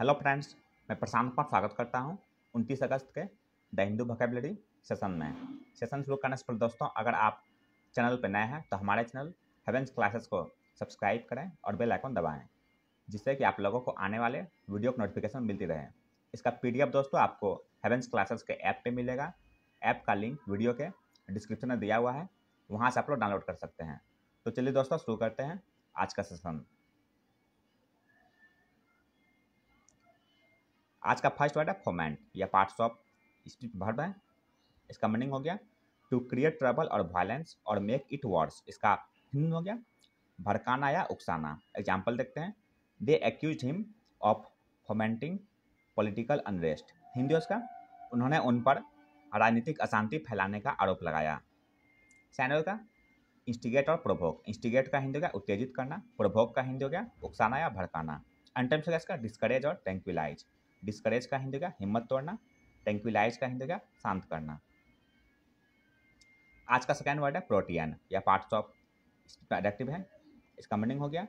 hello friends मैं प्रशांत कुमार स्वागत करता हूं 29 अगस्त के द हिंदू भकेबलरी सेशन में सेशन शुरू करने से पहले दोस्तों अगर आप चैनल पर नए हैं तो हमारे चैनल हेवेंस क्लासेस को सब्सक्राइब करें और बेल आइकन दबाएं जिससे कि आप लोगों को आने वाले वीडियो को नोटिफिकेशन मिलती रहे इसका पी दोस्तों आपको हेवेंस क्लासेस के ऐप पर मिलेगा ऐप का लिंक वीडियो के डिस्क्रिप्शन में दिया हुआ है वहाँ से आप लोग डाउनलोड कर सकते हैं तो चलिए दोस्तों शुरू करते हैं आज का सेशन आज का फर्स्ट वर्ड है फोमेंट या पार्ट्स ऑफ भर्ब है इसका मीनिंग हो गया टू क्रिएट ट्रबल और वायलेंस और मेक इट वर्स इसका हिंद हो गया भड़काना या उकसाना एग्जाम्पल देखते हैं they accuse him of fomenting political unrest Hindi उसका उन्होंने उन पर राजनीतिक अशांति फैलाने का आरोप लगाया सैनल का इंस्टिगेट और प्रोभोग इंस्टिगेट का हिंदी हो गया उत्तेजित करना प्रोभोग का हिंदी हो गया उकसाना या भड़काना हो गया इसका डिस्करेज और ट्रैंक्विलाइज डिस्करेज का हिंद होगा हिम्मत तोड़ना टेंक्विलाइज का हिंद शांत करना आज का सेकेंड वर्ड है प्रोटियन या पार्ट्स ऑफ एडक्टिव है इसका मीनिंग हो गया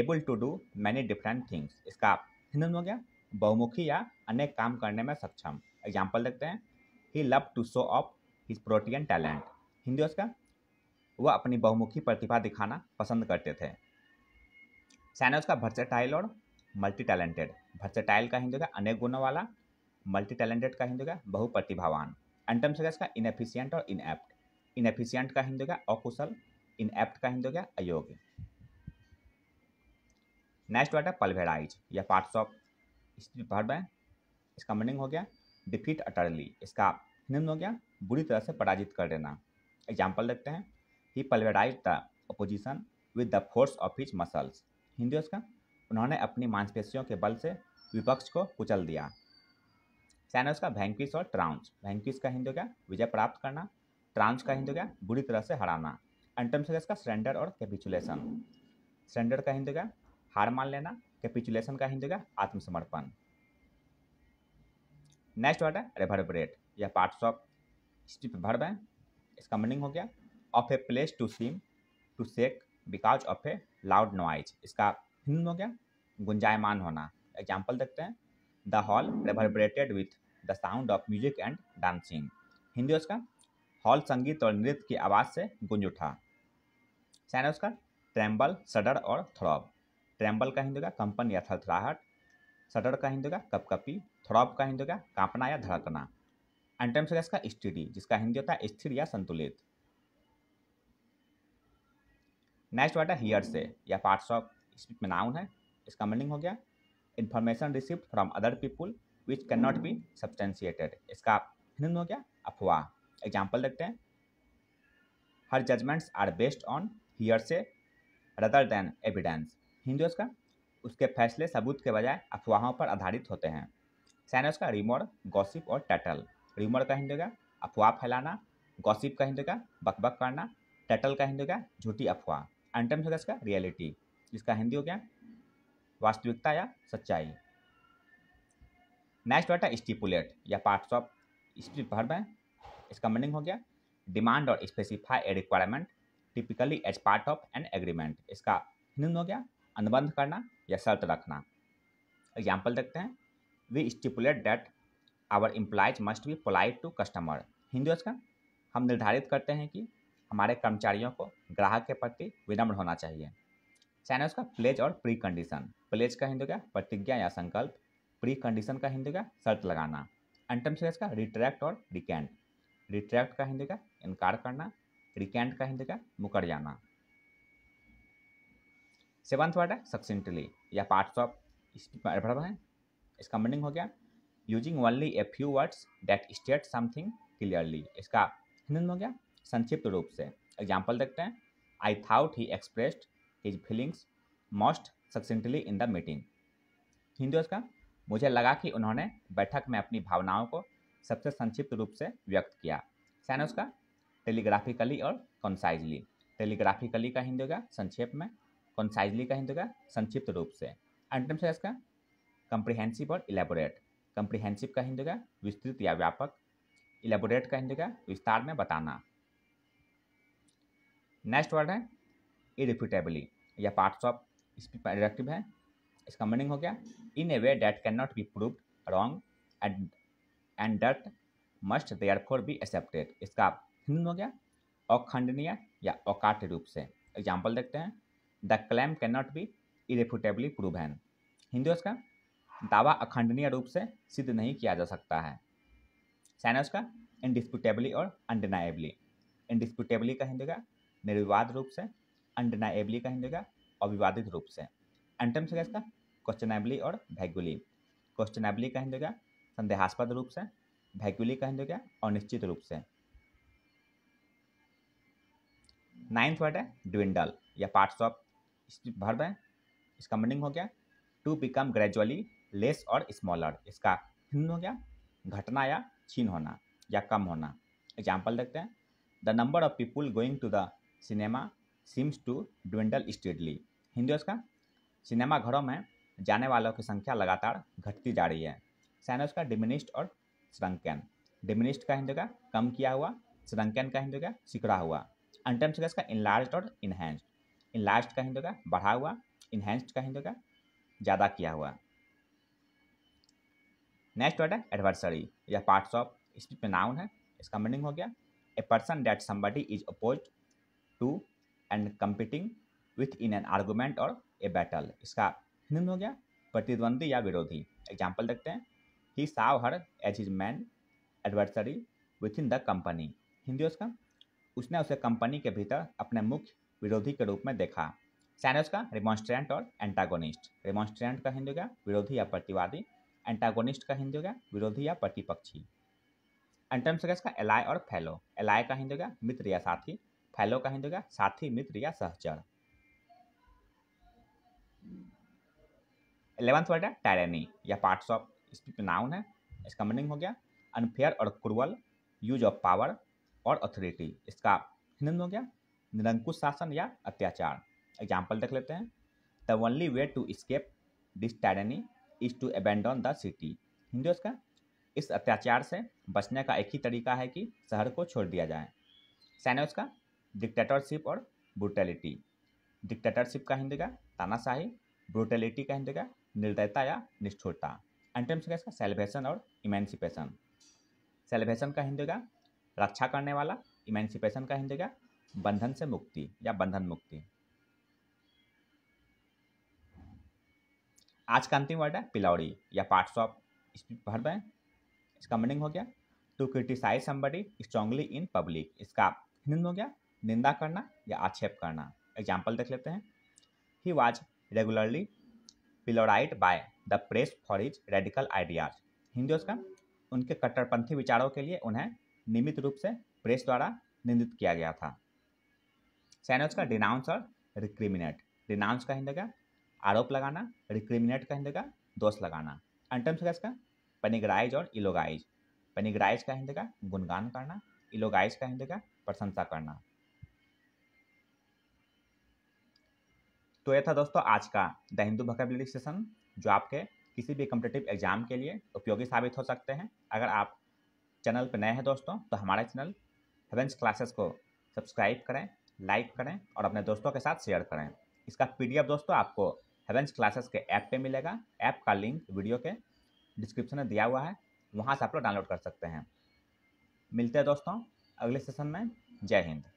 able to do many different things इसका हिंदन हो गया बहुमुखी या अनेक काम करने में सक्षम एग्जाम्पल देखते हैं he love to show off his protean talent Hindi उसका वह अपनी बहुमुखी प्रतिभा दिखाना पसंद करते थे सैन उसका वर्सेटाइल और मल्टी टैलेंटेड भर्सेटाइल का हिंदी होगा अनेक गुणों वाला मल्टी टैलेंटेड का हिंदी होगा बहुप्रतिभावान एंटम्स होगा इसका इनएफिशियंट और इनएप्ट इनएफिशियंट का हिंदी होगा अकुशल इनएप्ट का हिंदी होगा अयोग्य नेक्स्ट वर्ड है पल्वेराइज या पार्ट्स ऑफ वर्ब है इसका मीनिंग हो गया डिफीट अटरली इसका निम्न हो गया बुरी तरह से पराजित कर देना एग्जाम्पल देखते हैं he pulverise the opposition with the force of his muscles Hindi उसका उन्होंने अपनी मांसपेशियों के बल से विपक्ष को कुचल दिया सैनोस का वैंक्विस और ट्राउंस वैंक्विस का हिंद हो गया विजय प्राप्त करना ट्रांस का हिंद हो गया बुरी तरह से हराना एंटमसेस का सरेंडर और कैपिचुलेशन सरेंडर का हिंद हो गया हार मान लेना कैपिचुलेशन का हिंद हो गया आत्मसमर्पण नेक्स्ट वर्ड है रेवर्बरेट यह पार्ट्स ऑफ स्टिप भर्ब है इसका मीनिंग हो गया of a place to seem to shake because of a loud noise इसका हिंदू हो गया गुंजायमान होना एग्जाम्पल देखते हैं the hall reverberated with the sound of music and dancing Hindi उसका हॉल संगीत और नृत्य की आवाज़ से गुंज उठा सैन उसका ट्रैम्बल सडर और थ्रॉब ट्रैम्बल का हिंदू का कंपन या थरथराहट सडर का हिंदू का कपकपी थ्रॉब का हिंदू का कांपना या धड़कना एंटम्स का इसका स्टीडी जिसका हिंदी होता है स्थिर या संतुलित नेक्स्ट वर्ड है हियर से या पार्ट्स ऑफ स्पीच में नाउन है इसका मीनिंग हो गया information receive from other people which can not be substantiated इसका हिंदी हो गया अफवाह एग्जाम्पल देखते हैं her judgements are based on hearsay rather than evidence Hindi उसका उसके फैसले सबूत के बजाय अफवाहों पर आधारित होते हैं सैन उसका रिमोर गॉसिप और टैटल रिमोर का हिंदी होगा अफवाह फैलाना गॉसिप का हिंदी होगा बकबक करना टैटल का हिंदी होगा झूठी अफवाह एंटम्स होगा इसका रियलिटी इसका हिंदी हो गया वास्तविकता या सच्चाई नेक्स्ट बेटा स्टिपुलेट या पार्ट्स ऑफ स्पीच भर में इसका मीनिंग हो गया डिमांड और specify a requirement typically as part of an agreement इसका मीनिंग हो गया अनुबंध करना या शर्त रखना एग्जाम्पल देखते हैं we stipulate that our employees must be polite to customer Hindi का हम निर्धारित करते हैं कि हमारे कर्मचारियों को ग्राहक के प्रति विनम्र होना चाहिए चाइना उसका प्लेज और प्री कंडीशन प्लेज का हिंदू क्या प्रतिज्ञा या संकल्प प्री कंडीशन का हिंदू क्या शर्त लगाना एंटम सीरीज का रिट्रैक्ट और रिकैंड रिट्रैक्ट का हिंदू क्या इनकार करना रिकैंड का हिंदू क्या मुकर जाना सेवंथ वर्ड है सक्सेंटली या पार्ट्स ऑफ है इसका मीनिंग हो गया using only a few words that state something clearly इसका हिंदी में हो गया संक्षिप्त रूप से एग्जाम्पल देखते हैं I thought he expressed his feelings most succinctly in the meeting Hindi का मुझे लगा कि उन्होंने बैठक में अपनी भावनाओं को सबसे संक्षिप्त रूप से व्यक्त किया सैन उसका टेलीग्राफिकली और कॉन्साइजली टेलीग्राफिकली का हिंदी होगा संक्षेप में कॉन्साइजली का हिंदी होगा संक्षिप्त रूप से अंतिम से इसका कंप्रिहेंसिव और इलेबोरेट कंप्रिहेंसिव का हिंदी होगा विस्तृत या व्यापक इलेबोरेट का हिंदी होगा विस्तार में बताना नेक्स्ट वर्ड है इरिफिटेबली या पार्ट्स ऑफ डिडक्टिव है इसका मीनिंग हो गया in a way that can not be proved wrong and and that must therefore be accepted इसका हिंदी हो गया अखंडनीय या अकाट रूप से एग्जाम्पल देखते हैं the claim can not be irrefutably prove है हिंदी उसका दावा अखंडनीय रूप से सिद्ध नहीं किया जा सकता है सैन उसका इनडिस्प्यूटेबली और अनडिनाइबली इनडिस्प्यूटेबली का हिंदी का निर्विवाद रूप से अनडिनाएबली कहेंगेगा और विवादित रूप से एंटम्स है इसका क्वेश्चनएबली और वैग्युली क्वेश्चनएबली कहेंगेगा संदेहास्पद रूप से भैगुली कहेंगेगा और निश्चित रूप से नाइन्थ वर्ड है ड्विंडल या पार्ट्स ऑफ भर्ब है इसका मीनिंग हो गया टू बिकम ग्रेजुअली लेस और स्मॉलर इसका हिंद हो गया घटना या छीन होना या कम होना एग्जाम्पल देखते हैं the number of people going to the cinema seems to dwindle steadily Hindi उसका सिनेमाघरों में जाने वालों की संख्या लगातार घटती जा रही है सैनोस का डिमिनिस्ट और श्रंकैन डिमिनिस्ट का हिंदू का कम किया हुआ श्रंकैन का हिंदू का सिकड़ा हुआ अंटम सिकस का इनलार्ज और इनहेंस इनलार्ज का हिंदू का बढ़ा हुआ इन्हेंस्ड का हिंदू का ज़्यादा किया हुआ नेक्स्ट वर्ड है एडवर्सरी या पार्ट्स ऑफ इसमें नाउन है इसका मीनिंग हो गया a person that somebody is opposed to and competing with in an argument और ए बैटल इसका हिंदी हो गया प्रतिद्वंदी या विरोधी एग्जाम्पल देखते हैं he saw her as his main adversary within the company Hindi उसका उसने उसे कंपनी के भीतर अपने मुख्य विरोधी के रूप में देखा सैनस का रिमोन्स्ट्रेंट और एंटागोनिस्ट रिमोन्स्ट्रेंट का हिंदी हो गया विरोधी या प्रतिवादी एंटागोनिस्ट का हिंदी हो गया विरोधी या प्रतिपक्षी एंटर्म का एलाय और फैलो एलाय का हिंदी हो गया मित्र या साथी फैलो का हिंद का साथी मित्र या सहचर इलेवंथ वर्ड है टायरनी या पार्ट्स ऑफ स्पीच नाउन है इसका मीनिंग हो गया अनफेयर और क्रूअल यूज ऑफ पावर और अथॉरिटी इसका हिंद हो गया निरंकुश शासन या अत्याचार एग्जाम्पल देख लेते हैं the only way to escape this tyranny is to abandon the city Hindi इसका इस अत्याचार से बचने का एक ही तरीका है कि शहर को छोड़ दिया जाए सैन्य उसका डिक्टेटरशिप और ब्रुटेलिटी डिक्टेटरशिप का का तानाशाही ब्रुटेलिटी का का निर्दयता या निष्ठुरता एंटेम्स का इसका सेलिब्रेशन और इमेंसिपेशन सेलिब्रेशन का हिंदेगा रक्षा करने वाला इमेंसिपेशन का का बंधन से मुक्ति या बंधन मुक्ति आज का अंतिम वर्ड है पिलौड़ी या पार्ट्स ऑफ भर में इसका मीनिंग हो गया to criticise somebody strongly in public इसका हिंदी हो गया निंदा करना या आक्षेप करना एग्जाम्पल देख लेते हैं he was regularly pilloried by the press for his radical ideas हिंदुज का उनके कट्टरपंथी विचारों के लिए उन्हें नियमित रूप से प्रेस द्वारा निंदित किया गया था सैनोज का डिनाउंस और रिक्रिमिनेट डिनाउंस का हिंदेगा आरोप लगाना रिक्रिमिनेट का हिंदेगा दोष लगाना अंटम्स का इसका पनिगराइज और इलोगाइज पनिगराइज का हिंदेगा गुणगान करना इलोगाइज का का प्रशंसा करना तो यह था दोस्तों आज का द हिंदू वोकेबलरी सेशन जो आपके किसी भी कम्पिटेटिव एग्जाम के लिए उपयोगी साबित हो सकते हैं अगर आप चैनल पर नए हैं दोस्तों तो हमारे चैनल हेवेंस क्लासेस को सब्सक्राइब करें लाइक करें और अपने दोस्तों के साथ शेयर करें इसका पीडीएफ दोस्तों आपको हेवेंस क्लासेस के ऐप पे मिलेगा ऐप का लिंक वीडियो के डिस्क्रिप्शन में दिया हुआ है वहाँ से आप लोग डाउनलोड कर सकते हैं मिलते हैं दोस्तों अगले सेशन में जय हिंद